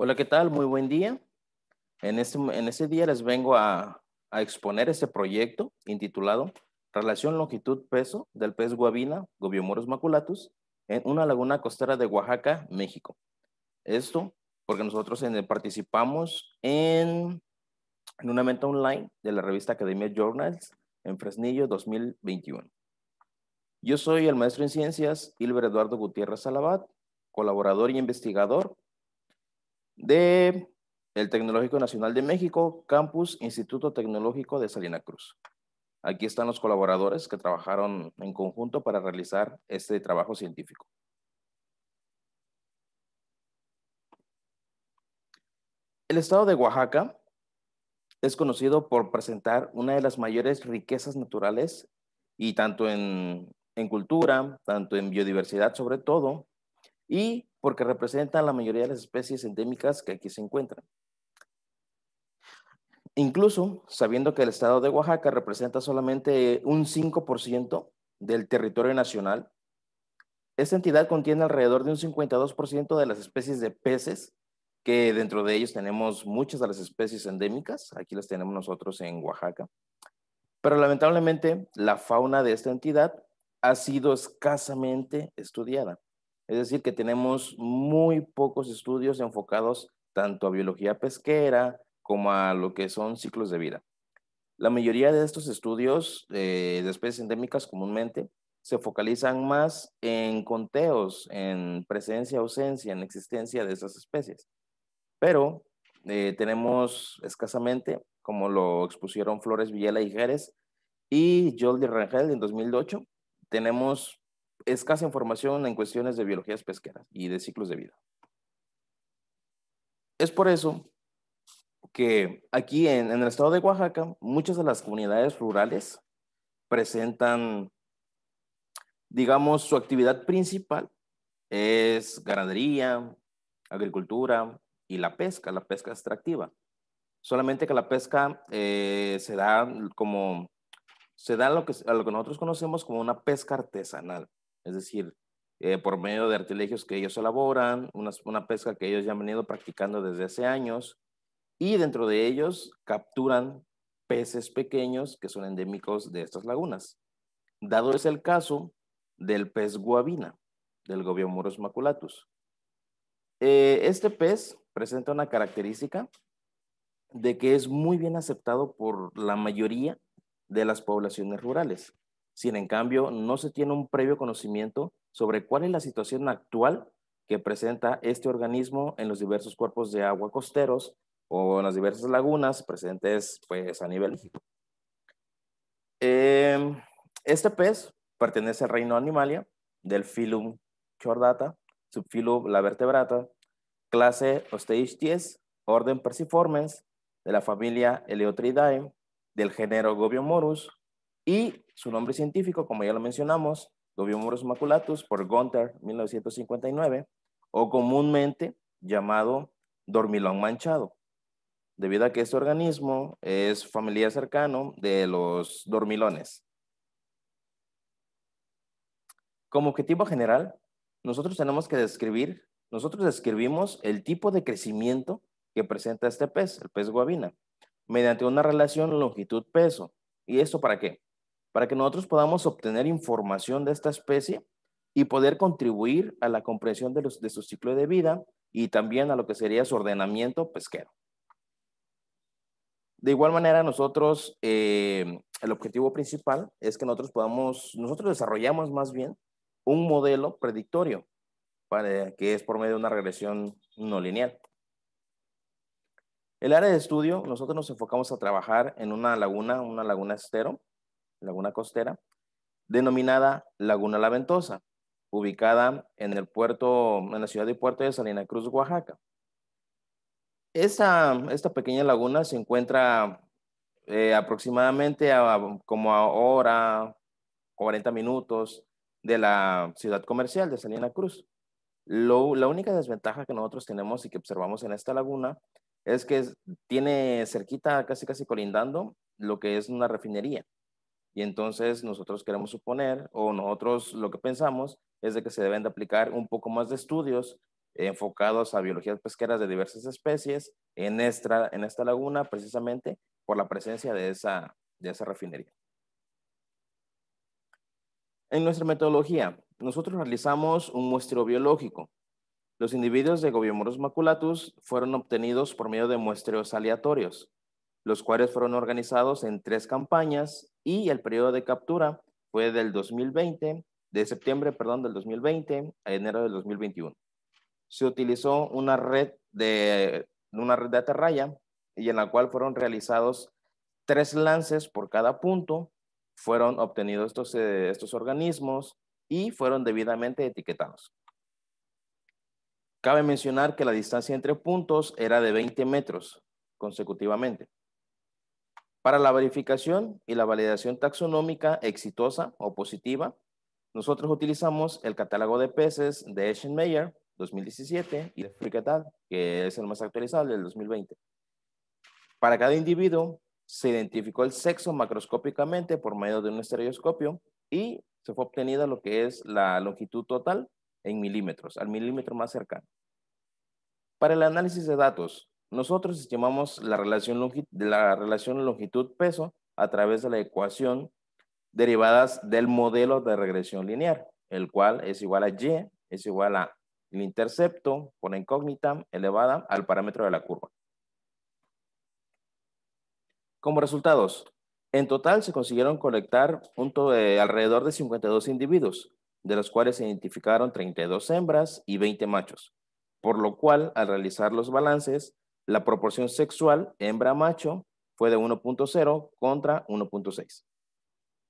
Hola, ¿qué tal? Muy buen día. En este, este día les vengo a, exponer este proyecto intitulado Relación longitud-peso del pez guavina Gobiomoros maculatus en una laguna costera de Oaxaca, México. Esto porque nosotros eh, participamos en, un evento online de la revista Academia Journals en Fresnillo 2021. Yo soy el maestro en ciencias hilber Eduardo Gutiérrez alabat, colaborador y investigador de el Tecnológico Nacional de México, Campus Instituto Tecnológico de Salina Cruz. Aquí están los colaboradores que trabajaron en conjunto para realizar este trabajo científico. El estado de Oaxaca es conocido por presentar una de las mayores riquezas naturales y tanto en, en cultura, tanto en biodiversidad sobre todo, y porque representan la mayoría de las especies endémicas que aquí se encuentran. Incluso sabiendo que el estado de Oaxaca representa solamente un 5% del territorio nacional, esta entidad contiene alrededor de un 52% de las especies de peces, que dentro de ellos tenemos muchas de las especies endémicas, aquí las tenemos nosotros en Oaxaca, pero lamentablemente la fauna de esta entidad ha sido escasamente estudiada. Es decir, que tenemos muy pocos estudios enfocados tanto a biología pesquera como a lo que son ciclos de vida. La mayoría de estos estudios eh, de especies endémicas comúnmente se focalizan más en conteos, en presencia, ausencia, en existencia de esas especies. Pero eh, tenemos escasamente, como lo expusieron Flores Villela y Jerez y Jolly Rangel en 2008, tenemos escasa información en cuestiones de biologías pesqueras y de ciclos de vida. Es por eso que aquí en, el estado de Oaxaca, muchas de las comunidades rurales presentan, digamos, su actividad principal es ganadería, agricultura y la pesca, la pesca extractiva. Solamente que la pesca eh, se da como, se da a lo que nosotros conocemos como una pesca artesanal es decir, eh, por medio de artilegios que ellos elaboran, una, pesca que ellos ya han venido practicando desde hace años, y dentro de ellos capturan peces pequeños que son endémicos de estas lagunas. Dado es el caso del pez guabina, del gobiomorus maculatus. Eh, este pez presenta una característica de que es muy bien aceptado por la mayoría de las poblaciones rurales sin en cambio no se tiene un previo conocimiento sobre cuál es la situación actual que presenta este organismo en los diversos cuerpos de agua costeros o en las diversas lagunas presentes pues, a nivel em, este pez pertenece al reino Animalia del Phylum Chordata, subfilum La Vertebrata, clase Osteichthyes, orden Perciformes, de la familia Eleotridae, del género Gobiomorus, y su nombre científico, como ya lo mencionamos, morus maculatus por Gunther, 1959, o comúnmente llamado dormilón manchado, debido a que este organismo es familia cercano de los dormilones. Como objetivo general, nosotros tenemos que describir, nosotros describimos el tipo de crecimiento que presenta este pez, el pez guabina, mediante una relación longitud-peso. ¿Y esto para qué? para que nosotros podamos obtener información de esta especie y poder contribuir a la comprensión de, su ciclo de vida y también a lo que sería su ordenamiento pesquero. De igual manera, nosotros, eh, el objetivo principal es que nosotros podamos, nosotros desarrollamos más bien un modelo predictorio, que es por medio de una regresión no lineal. El área de estudio, nosotros nos enfocamos a trabajar en una laguna, una laguna estero, laguna costera, denominada Laguna La Ventosa, ubicada en el puerto, en la ciudad de Puerto de Salina Cruz, Oaxaca. Esta, pequeña laguna se encuentra eh, aproximadamente a, como a hora, 40 minutos de la ciudad comercial de Salina Cruz. la única desventaja que nosotros tenemos y que observamos en esta laguna es que tiene cerquita, casi casi colindando, lo que es una refinería. Y entonces nosotros queremos suponer, o nosotros lo que pensamos, es de que se deben de aplicar un poco más de estudios enfocados a biologías pesqueras de diversas especies en esta, en esta laguna, precisamente por la presencia de esa, de esa refinería. En nuestra metodología, nosotros realizamos un muestreo biológico. Los individuos de Gobiomoros maculatus fueron obtenidos por medio de muestreos aleatorios, los cuales fueron organizados en tres campañas y el periodo de captura fue del 2020, de septiembre, perdón, del 2020 a enero del 2021. Se utilizó una red de una red de aterraya y en la cual fueron realizados tres lances por cada punto, fueron obtenidos estos, eh, estos organismos y fueron debidamente etiquetados. Cabe mencionar que la distancia entre puntos era de 20 metros consecutivamente. Para la verificación y la validación taxonómica exitosa o positiva, nosotros utilizamos el catálogo de peces de Eschenmeyer 2017 y de Fricatal, que es el más actualizado del 2020. Para cada individuo se identificó el sexo macroscópicamente por medio de un estereoscopio y se fue obtenida lo que es la longitud total en milímetros, al milímetro más cercano. Para el análisis de datos, nosotros estimamos la relación, la longitud-peso a través de la ecuación derivadas del modelo de regresión lineal, el cual es igual a y, es igual a el intercepto por incógnita elevada al parámetro de la curva. Como resultados, en total se consiguieron colectar de eh, alrededor de 52 individuos, de los cuales se identificaron 32 hembras y 20 machos, por lo cual al realizar los balances la proporción sexual hembra-macho fue de 1.0 contra 1.6.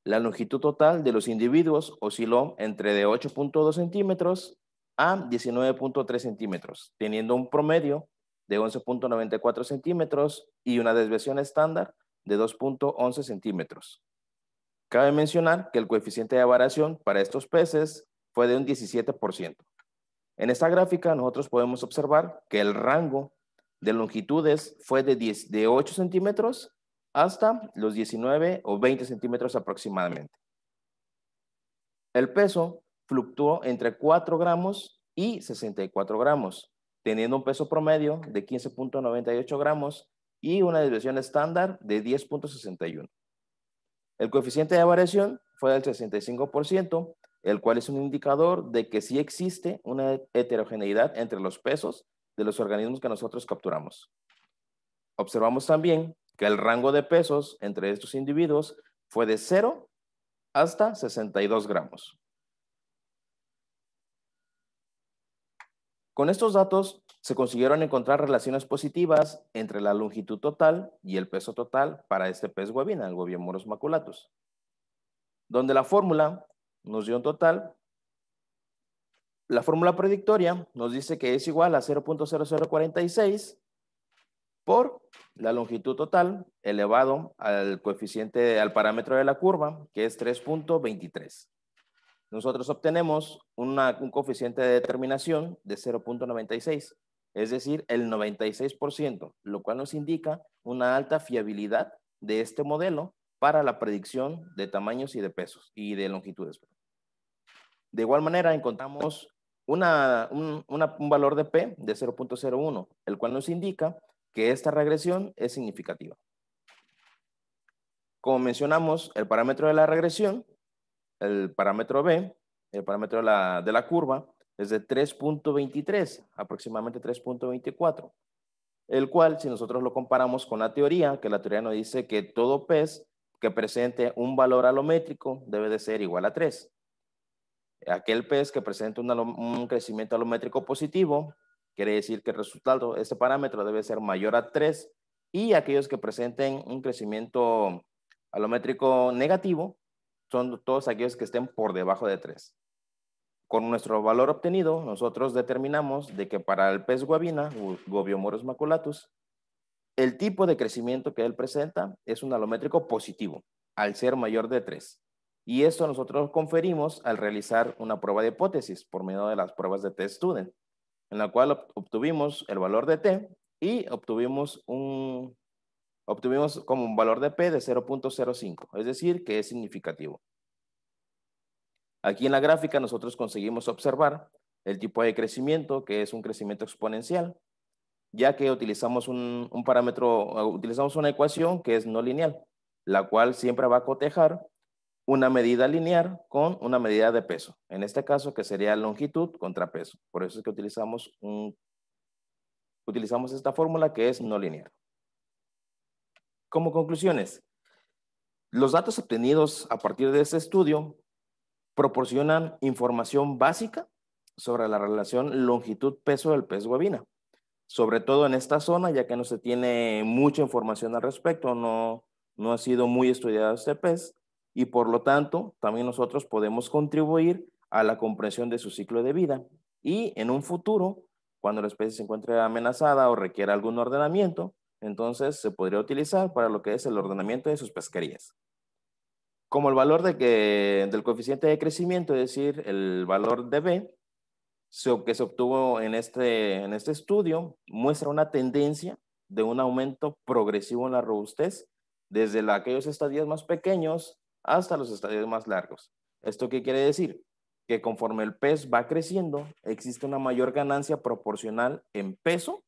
La longitud total de los individuos osciló entre de 8.2 centímetros a 19.3 centímetros, teniendo un promedio de 11.94 centímetros y una desviación estándar de 2.11 centímetros. Cabe mencionar que el coeficiente de variación para estos peces fue de un 17%. En esta gráfica nosotros podemos observar que el rango de longitudes fue de, de 8 centímetros hasta los 19 o 20 centímetros aproximadamente. El peso fluctuó entre 4 gramos y 64 gramos, teniendo un peso promedio de 15.98 gramos y una desviación estándar de 10.61. El coeficiente de variación fue del 65%, el cual es un indicador de que sí existe una heterogeneidad entre los pesos de los organismos que nosotros capturamos. Observamos también que el rango de pesos entre estos individuos fue de 0 hasta 62 gramos. Con estos datos se consiguieron encontrar relaciones positivas entre la longitud total y el peso total para este pez guavina, el moros maculatus, donde la fórmula nos dio un total la fórmula predictoria nos dice que es igual a 0.0046 por la longitud total elevado al coeficiente, al parámetro de la curva, que es 3.23. Nosotros obtenemos un coeficiente de determinación de 0.96, es decir, el 96%, lo cual nos indica una alta fiabilidad de este modelo para la predicción de tamaños y de pesos y de longitudes. De igual manera, encontramos un, valor de P de 0.01, el cual nos indica que esta regresión es significativa. Como mencionamos, el parámetro de la regresión, el parámetro B, el parámetro de la, curva, es de 3.23, aproximadamente 3.24, el cual, si nosotros lo comparamos con la teoría, que la teoría nos dice que todo pez que presente un valor alométrico debe de ser igual a 3. Aquel pez que presenta un crecimiento alométrico positivo, quiere decir que el resultado, de este parámetro debe ser mayor a 3, y aquellos que presenten un crecimiento alométrico negativo, son todos aquellos que estén por debajo de 3. Con nuestro valor obtenido, nosotros determinamos de que para el pez guavina, Gobiomorus maculatus, el tipo de crecimiento que él presenta es un alométrico positivo, al ser mayor de 3. Y esto nosotros conferimos al realizar una prueba de hipótesis por medio de las pruebas de T-Student, en la cual obtuvimos el valor de T y obtuvimos, un, obtuvimos como un valor de P de 0.05, es decir, que es significativo. Aquí en la gráfica nosotros conseguimos observar el tipo de crecimiento, que es un crecimiento exponencial, ya que utilizamos un, un parámetro, utilizamos una ecuación que es no lineal, la cual siempre va a cotejar una medida lineal con una medida de peso. En este caso, que sería longitud contra peso. Por eso es que utilizamos, utilizamos esta fórmula que es no lineal. Como conclusiones, los datos obtenidos a partir de este estudio proporcionan información básica sobre la relación longitud-peso del pez guavina, sobre todo en esta zona, ya que no se tiene mucha información al respecto, no, no ha sido muy estudiado este pez, y por lo tanto también nosotros podemos contribuir a la comprensión de su ciclo de vida y en un futuro, cuando la especie se encuentre amenazada o requiera algún ordenamiento, entonces se podría utilizar para lo que es el ordenamiento de sus pesquerías. Como el valor de que, del coeficiente de crecimiento, es decir, el valor de B, que se obtuvo en este, en este estudio, muestra una tendencia de un aumento progresivo en la robustez desde aquellos estadios más pequeños hasta los estadios más largos. ¿Esto qué quiere decir? Que conforme el pez va creciendo, existe una mayor ganancia proporcional en peso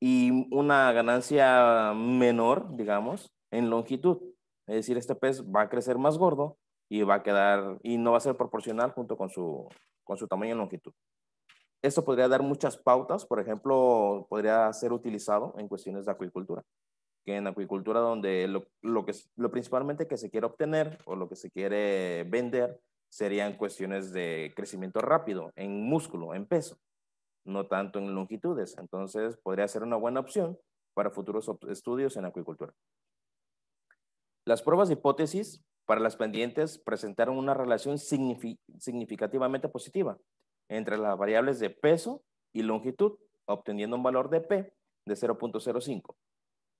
y una ganancia menor, digamos, en longitud. Es decir, este pez va a crecer más gordo y va a quedar y no va a ser proporcional junto con su, con su tamaño en longitud. Esto podría dar muchas pautas, por ejemplo, podría ser utilizado en cuestiones de acuicultura que en acuicultura donde lo, lo, que, lo principalmente que se quiere obtener o lo que se quiere vender serían cuestiones de crecimiento rápido en músculo, en peso, no tanto en longitudes. Entonces podría ser una buena opción para futuros estudios en acuicultura. Las pruebas de hipótesis para las pendientes presentaron una relación significativamente positiva entre las variables de peso y longitud, obteniendo un valor de P de 0.05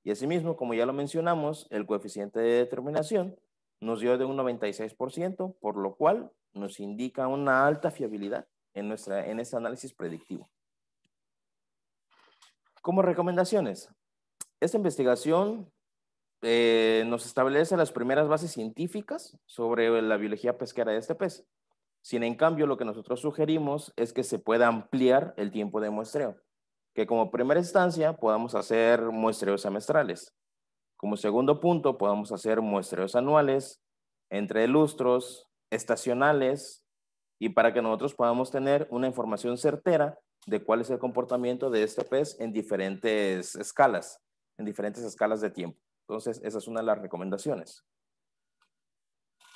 y asimismo, como ya lo mencionamos, el coeficiente de determinación nos dio de un 96%, por lo cual nos indica una alta fiabilidad en, nuestra, en este análisis predictivo. Como recomendaciones, esta investigación eh, nos establece las primeras bases científicas sobre la biología pesquera de este pez. Sin en cambio, lo que nosotros sugerimos es que se pueda ampliar el tiempo de muestreo que como primera instancia podamos hacer muestreos semestrales. Como segundo punto, podamos hacer muestreos anuales, entre lustros, estacionales, y para que nosotros podamos tener una información certera de cuál es el comportamiento de este pez en diferentes escalas, en diferentes escalas de tiempo. Entonces, esa es una de las recomendaciones.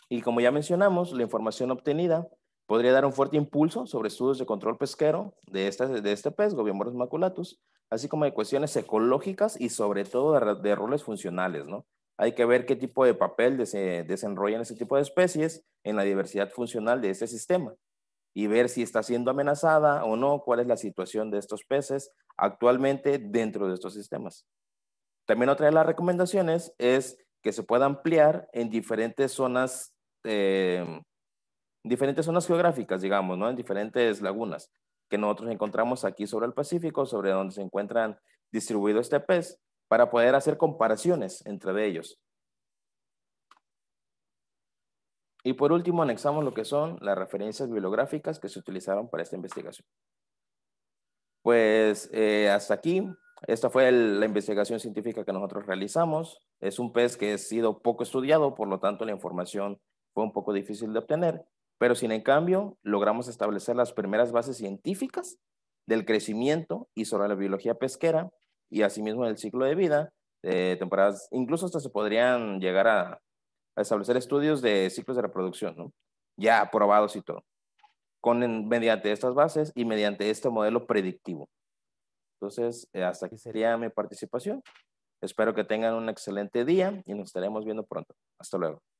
Y como ya mencionamos, la información obtenida podría dar un fuerte impulso sobre estudios de control pesquero de este, de este pez, Gobiomoros maculatus, así como de cuestiones ecológicas y sobre todo de, roles funcionales, ¿no? Hay que ver qué tipo de papel des, desenrollan este tipo de especies en la diversidad funcional de este sistema y ver si está siendo amenazada o no, cuál es la situación de estos peces actualmente dentro de estos sistemas. También otra de las recomendaciones es que se pueda ampliar en diferentes zonas eh, diferentes zonas geográficas, digamos, ¿no? En diferentes lagunas que nosotros encontramos aquí sobre el Pacífico, sobre donde se encuentran distribuido este pez, para poder hacer comparaciones entre ellos. Y por último, anexamos lo que son las referencias bibliográficas que se utilizaron para esta investigación. Pues eh, hasta aquí, esta fue la investigación científica que nosotros realizamos. Es un pez que ha sido poco estudiado, por lo tanto la información fue un poco difícil de obtener pero sin en cambio logramos establecer las primeras bases científicas del crecimiento y sobre la biología pesquera y asimismo del ciclo de vida, de temporadas, incluso hasta se podrían llegar a, establecer estudios de ciclos de reproducción, ¿no? ya aprobados y todo, con, mediante estas bases y mediante este modelo predictivo. Entonces, eh, hasta aquí sería mi participación. Espero que tengan un excelente día y nos estaremos viendo pronto. Hasta luego.